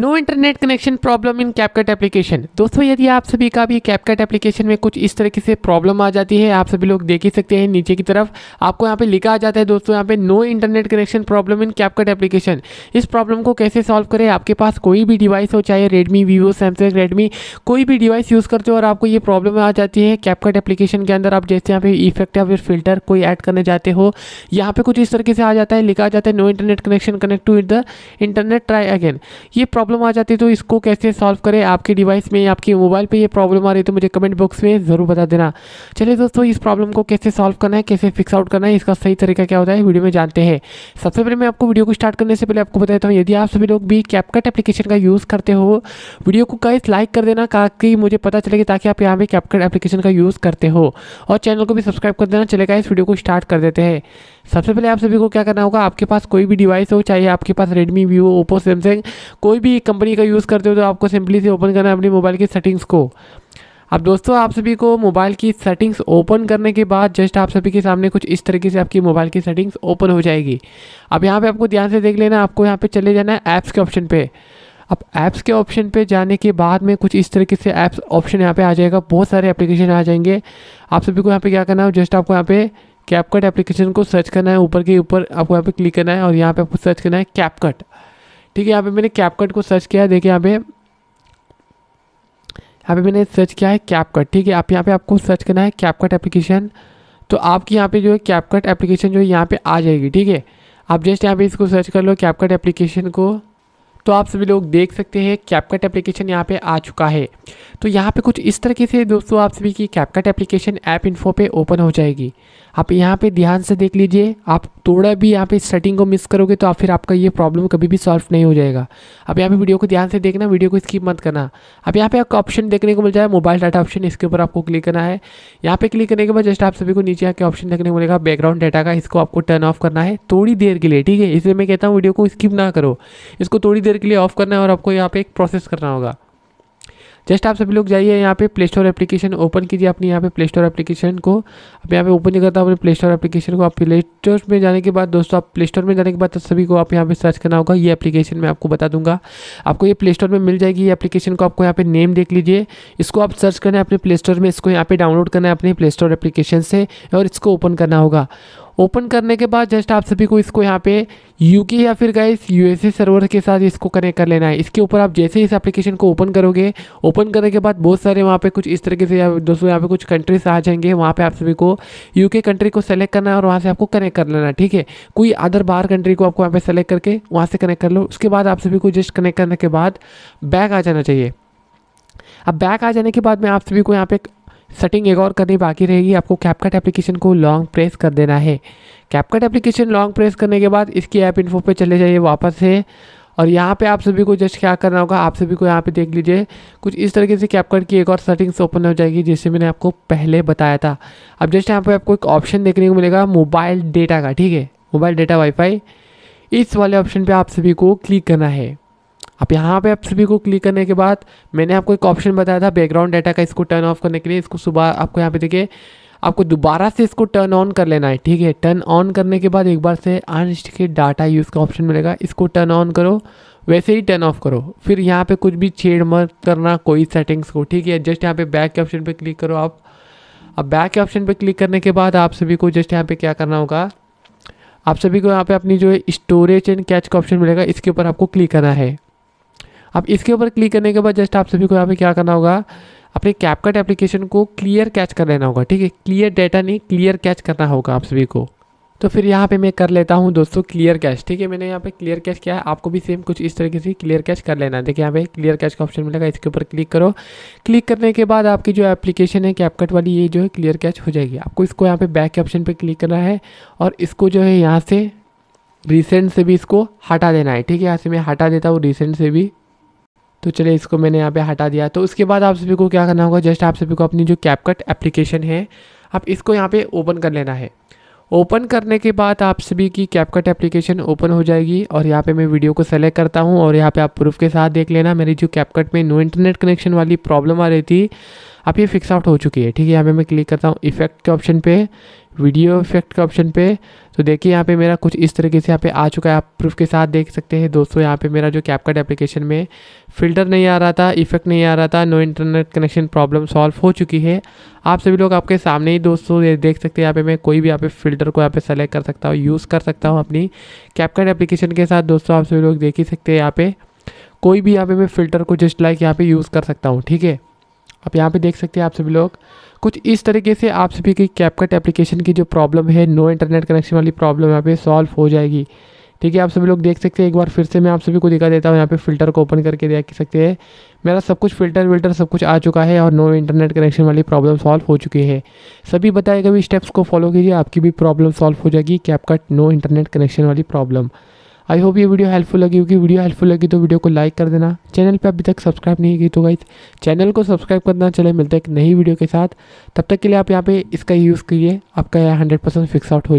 no internet connection problem in CapCut application दोस्तों यदि आप सभी का भी कैपकट एप्लीकेशन में कुछ इस तरीके से प्रॉब्लम आ जाती है आप सभी लोग देख ही सकते हैं नीचे की तरफ आपको यहाँ पे लिखा आ जाता है दोस्तों यहाँ पे no internet connection problem in CapCut application इस प्रॉब्लम को कैसे सॉल्व करें आपके पास कोई भी डिवाइस हो चाहे रेडमी वीवो सैमसंग रेडमी कोई भी डिवाइस यूज़ करते हो और आपको ये प्रॉब्लम आ जाती है कैपकट एप्लीकेशन के अंदर आप जैसे यहाँ पे इफेक्ट या फिर फिल्टर कोई ऐड करने जाते हो यहाँ पर कुछ इस तरीके से आ जाता है लिखा जाता है no internet connection connect to it the internet try again ये प्रॉब्लम प्रॉब्लम आ जाती है तो इसको कैसे सॉल्व करें आपके डिवाइस में आपके मोबाइल पे ये प्रॉब्लम आ रही है तो मुझे कमेंट बॉक्स में ज़रूर बता देना चलिए दोस्तों इस प्रॉब्लम को कैसे सॉल्व करना है कैसे फिक्स आउट करना है इसका सही तरीका क्या होता है वीडियो में जानते हैं सबसे पहले मैं आपको वीडियो को स्टार्ट करने से पहले आपको देता हूँ यदि आप सभी लोग भी कैपकट एप्लीकेशन का यूज़ करते हो वीडियो को कैस लाइक कर देना ताकि मुझे पता चले ताकि आप यहाँ पर कैपकट एप्लीकेशन का यूज़ करते हो और चैनल को भी सब्सक्राइब कर देना चलेगा इस वीडियो को स्टार्ट कर देते हैं सबसे पहले आप सभी को क्या करना होगा आपके पास कोई भी डिवाइस हो चाहे आपके पास रेडमी वीवो ओप्पो सैमसंग कोई भी भी कंपनी का यूज़ करते हो तो आपको सिंपली से ओपन करना है अपनी मोबाइल की सेटिंग्स को अब दोस्तों आप सभी को मोबाइल की सेटिंग्स ओपन करने के बाद जस्ट आप सभी के सामने कुछ इस तरीके से आपकी मोबाइल की सेटिंग्स ओपन हो जाएगी अब यहाँ पे आपको ध्यान से देख लेना आपको यहाँ पे चले जाना है ऐप्स के ऑप्शन पे अब ऐप्स के ऑप्शन पे जाने के बाद में कुछ इस तरीके से ऐप्स ऑप्शन यहाँ पे आ जाएगा बहुत सारे एप्लीकेशन आ जाएंगे आप सभी को यहाँ पे क्या करना है जस्ट आपको यहाँ पे कैपकट एप्लीकेशन को सर्च करना है ऊपर के ऊपर आपको यहाँ पे क्लिक करना है और यहाँ पे आपको सर्च करना है कैपकट ठीक है यहाँ पे मैंने कैपकट को सर्च किया है देखिए यहाँ पे यहाँ पे मैंने सर्च किया है कैपकट ठीक है आप यहाँ पे आपको सर्च करना है कैपकट एप्लीकेशन तो आपकी यहाँ पे जो है कैपकट एप्लीकेशन जो है यहाँ पे आ जाएगी ठीक है आप जस्ट यहाँ पे इसको सर्च कर लो कैपकट एप्लीकेशन को तो आप सभी लोग देख सकते हैं कैपकट एप्लीकेशन यहाँ पे आ चुका है तो यहाँ पे कुछ इस तरीके से दोस्तों आप सभी की कैपकट एप्लीकेशन ऐप इन्फो पे ओपन हो जाएगी आप यहाँ पे ध्यान से देख लीजिए आप थोड़ा भी यहाँ पे सेटिंग को मिस करोगे तो आप फिर आपका ये प्रॉब्लम कभी भी सॉल्व नहीं हो जाएगा अब यहाँ पे वीडियो को ध्यान से देखना वीडियो को स्किप मत करना अब यहाँ पे आपको ऑप्शन देखने को मिल जाए मोबाइल डाटा ऑप्शन इसके ऊपर आपको क्लिक करना है यहाँ पे क्लिक करने के बाद जस्ट आप सभी को नीचे आके ऑप्शन देखने को मिलेगा बैकग्राउंड डाटा का इसको आपको टर्न ऑफ करना है थोड़ी देर के लिए ठीक है इसलिए मैं कहता हूँ वीडियो को स्किप ना करो इसको थोड़ी देर के लिए ऑफ करना है और आपको यहाँ पे एक प्रोसेस करना होगा जस्ट आप सभी लोग जाइए यहाँ पे प्ले स्टोर एप्लीकेशन ओपन कीजिए अपनी यहाँ पे प्ले स्टोर एप्लीकेशन को अब यहाँ पे ओपन नहीं करता अपने प्ले स्टोर एप्लीकेशन को आप प्ले स्टोर में जाने के बाद दोस्तों आप प्ले स्टोर में जाने के बाद तो सभी को आप यहाँ पे सर्च करना होगा ये एप्लीकेशन मैं आपको बता दूंगा आपको ये प्ले स्टोर में मिल जाएगी ये एप्लीकेशन को आपको यहाँ पे नेम देख लीजिए इसको आप सर्च करना है अपने प्ले स्टोर में इसको यहाँ पे डाउनलोड करना है अपने प्ले स्टोर एप्लीकेशन से और इसको ओपन करना होगा ओपन करने के बाद जस्ट आप सभी को इसको यहाँ पे यूके या फिर गाइस यूएसए सर्वर के साथ इसको कनेक्ट कर लेना है इसके ऊपर आप जैसे इस एप्लीकेशन को ओपन करोगे ओपन करने के बाद बहुत सारे वहाँ पे कुछ इस तरीके से या दोस्तों यहाँ पे कुछ कंट्रीज आ जाएंगे वहाँ पे आप सभी को यूके कंट्री को सेलेक्ट करना है और वहाँ से आपको कनेक्ट कर लेना है ठीक है कोई अदर बाहर कंट्री को आपको यहाँ पर सेलेक्ट करके वहाँ से कनेक्ट कर लो उसके बाद आप सभी को जस्ट कनेक्ट करने के बाद बैक आ जाना चाहिए अब बैक आ जाने के बाद मैं आप सभी को यहाँ पे सेटिंग एक और करनी बाकी रहेगी आपको कैपकट एप्लीकेशन को लॉन्ग प्रेस कर देना है कैपकट एप्लीकेशन लॉन्ग प्रेस करने के बाद इसकी ऐप इन्फो पे चले जाइए वापस से और यहाँ पे आप सभी को जस्ट क्या करना होगा आप सभी को यहाँ पे देख लीजिए कुछ इस तरीके से कैपकट की एक और सेटिंग्स ओपन हो जाएगी जैसे मैंने आपको पहले बताया था अब जस्ट यहाँ पर आपको एक ऑप्शन देखने को मिलेगा मोबाइल डेटा का ठीक है मोबाइल डेटा वाईफाई इस वाले ऑप्शन पर आप सभी को क्लिक करना है अब यहाँ पे आप सभी को क्लिक करने के बाद मैंने आपको एक ऑप्शन बताया था बैकग्राउंड डाटा का इसको टर्न ऑफ करने के लिए इसको सुबह आपको यहाँ पे देखिए आपको दोबारा से इसको टर्न ऑन कर लेना है ठीक है टर्न ऑन करने के बाद एक बार से अनरिस्ट्रिक्टेड डाटा यूज़ का ऑप्शन मिलेगा इसको टर्न ऑन करो वैसे ही टर्न ऑफ करो फिर यहाँ पे कुछ भी छेड़ मत करना कोई सेटिंग्स को ठीक है जस्ट यहाँ पे बैक के ऑप्शन पे क्लिक करो आप अब बैक के ऑप्शन पे क्लिक करने के बाद आप सभी को जस्ट यहाँ पे क्या करना होगा आप सभी को यहाँ पे अपनी जो है स्टोरेज एंड कैच का ऑप्शन मिलेगा इसके ऊपर आपको क्लिक करना है अब इसके ऊपर क्लिक करने के बाद जस्ट आप सभी को यहाँ पे क्या करना होगा अपने कैपकट एप्लीकेशन को क्लियर कैच कर लेना होगा ठीक है क्लियर डाटा नहीं क्लियर कैच करना होगा आप सभी को तो फिर यहाँ पे मैं कर लेता हूँ दोस्तों क्लियर कैच ठीक है मैंने यहाँ पे क्लियर कैच किया है आपको भी सेम कुछ इस तरीके से क्लियर कैच कर लेना है देखिए यहाँ पे क्लियर कैच का ऑप्शन मिलेगा इसके ऊपर क्लिक करो क्लिक करने के बाद आपकी जो एप्लीकेशन है कैपकट वाली ये जो है क्लियर कैच हो जाएगी आपको इसको यहाँ पर बैक के ऑप्शन पर क्लिक करना है और इसको जो है यहाँ से रिसेंट से भी इसको हटा देना है ठीक है यहाँ से मैं हटा देता हूँ रिसेंट से भी तो चलिए इसको मैंने यहाँ पे हटा दिया तो उसके बाद आप सभी को क्या करना होगा जस्ट आप सभी को अपनी जो कैपकट एप्लीकेशन है आप इसको यहाँ पे ओपन कर लेना है ओपन करने के बाद आप सभी की कैपकट एप्लीकेशन ओपन हो जाएगी और यहाँ पे मैं वीडियो को सेलेक्ट करता हूँ और यहाँ पे आप प्रूफ के साथ देख लेना मेरी जो कैपकट में नो इंटरनेट कनेक्शन वाली प्रॉब्लम आ रही थी आप ये फिक्स आउट हो चुकी है ठीक है यहाँ पे मैं क्लिक करता हूँ इफेक्ट के ऑप्शन पे वीडियो इफेक्ट का ऑप्शन पे तो देखिए यहाँ पे मेरा कुछ इस तरीके से यहाँ पे आ चुका है आप प्रूफ के साथ देख सकते हैं दोस्तों यहाँ पे मेरा जो कैपकट एप्लीकेशन में फ़िल्टर नहीं आ रहा था इफेक्ट नहीं आ रहा था no internet connection problem solve हो चुकी है आप सभी लोग आपके सामने ही दोस्तों ये देख सकते हैं यहाँ पे मैं कोई भी यहाँ पे फ़िल्टर को यहाँ पे सेलेक्ट कर सकता हूँ यूज़ कर सकता हूँ अपनी कैपकट एप्लीकेशन के साथ दोस्तों आप सभी लोग देख ही सकते हैं यहाँ पे कोई भी यहाँ पे मैं फ़िल्टर को जस्ट लाइक यहाँ पे यूज़ कर सकता हूँ ठीक है आप यहाँ पे देख सकते हैं आप सभी लोग कुछ इस तरीके से आप सभी की कैपकट एप्लीकेशन की जो प्रॉब्लम है नो इंटरनेट कनेक्शन वाली प्रॉब्लम यहाँ पे सॉल्व हो जाएगी ठीक है आप सभी लोग देख सकते हैं एक बार फिर से मैं आप सभी को दिखा देता हूँ यहाँ पे फ़िल्टर को ओपन करके देख सकते हैं मेरा सब कुछ फ़िल्टर विल्टर सब कुछ आ चुका है और नो इंटरनेट कनेक्शन वाली प्रॉब्लम सॉल्व हो चुकी है सभी बताएगा भी स्टेप्स को फॉलो कीजिए आपकी भी प्रॉब्लम सॉल्व हो जाएगी कैपकट नो इंटरनेट कनेक्शन वाली प्रॉब्लम आई होप ये वीडियो हेल्पफुल लगी होगी वीडियो हेल्पफुल लगी तो वीडियो को लाइक कर देना चैनल पे अभी तक सब्सक्राइब नहीं की तो गाइज चैनल को सब्सक्राइब करना चले मिलते हैं एक नई वीडियो के साथ तब तक के लिए आप यहाँ पे इसका यूज़ करिए आपका यहाँ हंड्रेड परसेंट फिक्स आउट हो जाए